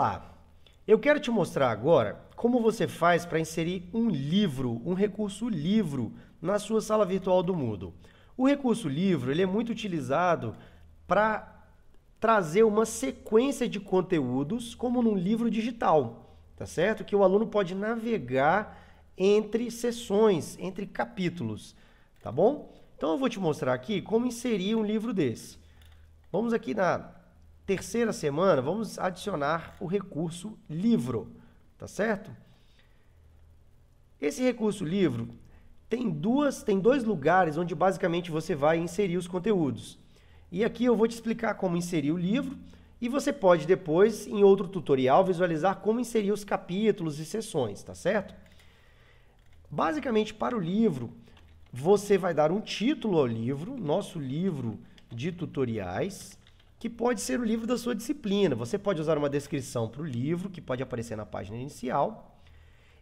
Olá! Eu quero te mostrar agora como você faz para inserir um livro, um recurso livro, na sua sala virtual do Moodle. O recurso livro ele é muito utilizado para trazer uma sequência de conteúdos como num livro digital, tá certo? Que o aluno pode navegar entre sessões, entre capítulos, tá bom? Então eu vou te mostrar aqui como inserir um livro desse. Vamos aqui na Terceira semana, vamos adicionar o recurso livro, tá certo? Esse recurso livro tem duas, tem dois lugares onde basicamente você vai inserir os conteúdos. E aqui eu vou te explicar como inserir o livro e você pode depois, em outro tutorial, visualizar como inserir os capítulos e seções, tá certo? Basicamente, para o livro, você vai dar um título ao livro, nosso livro de tutoriais, que pode ser o livro da sua disciplina. Você pode usar uma descrição para o livro, que pode aparecer na página inicial.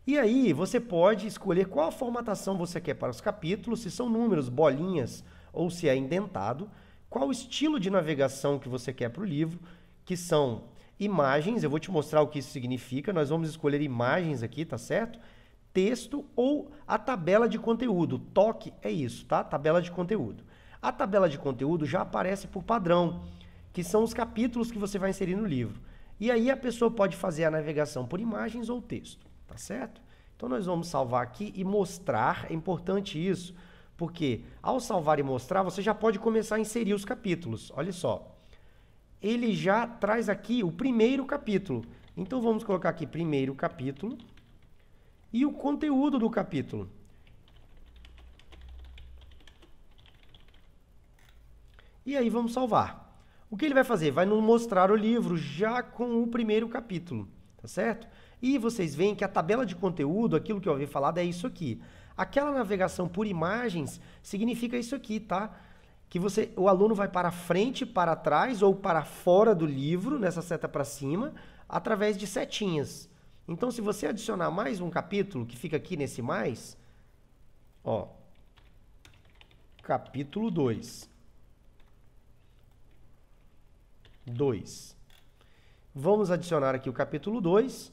E aí você pode escolher qual formatação você quer para os capítulos, se são números, bolinhas ou se é indentado, qual estilo de navegação que você quer para o livro, que são imagens, eu vou te mostrar o que isso significa, nós vamos escolher imagens aqui, tá certo? Texto ou a tabela de conteúdo. Toque é isso, tá? Tabela de conteúdo. A tabela de conteúdo já aparece por padrão que são os capítulos que você vai inserir no livro. E aí a pessoa pode fazer a navegação por imagens ou texto, tá certo? Então nós vamos salvar aqui e mostrar, é importante isso, porque ao salvar e mostrar, você já pode começar a inserir os capítulos. Olha só. Ele já traz aqui o primeiro capítulo. Então vamos colocar aqui primeiro capítulo e o conteúdo do capítulo. E aí vamos salvar. O que ele vai fazer? Vai nos mostrar o livro já com o primeiro capítulo, tá certo? E vocês veem que a tabela de conteúdo, aquilo que eu havia falado, é isso aqui. Aquela navegação por imagens significa isso aqui, tá? Que você, o aluno vai para frente, para trás ou para fora do livro, nessa seta para cima, através de setinhas. Então, se você adicionar mais um capítulo, que fica aqui nesse mais, ó, capítulo 2. 2. Vamos adicionar aqui o capítulo 2.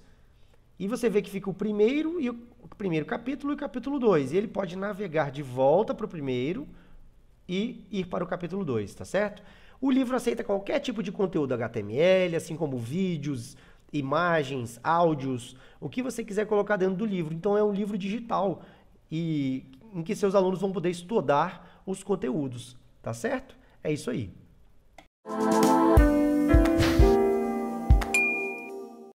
E você vê que fica o primeiro e o, o primeiro capítulo e o capítulo 2. E ele pode navegar de volta para o primeiro e ir para o capítulo 2, tá certo? O livro aceita qualquer tipo de conteúdo HTML, assim como vídeos, imagens, áudios, o que você quiser colocar dentro do livro. Então é um livro digital e em que seus alunos vão poder estudar os conteúdos, tá certo? É isso aí.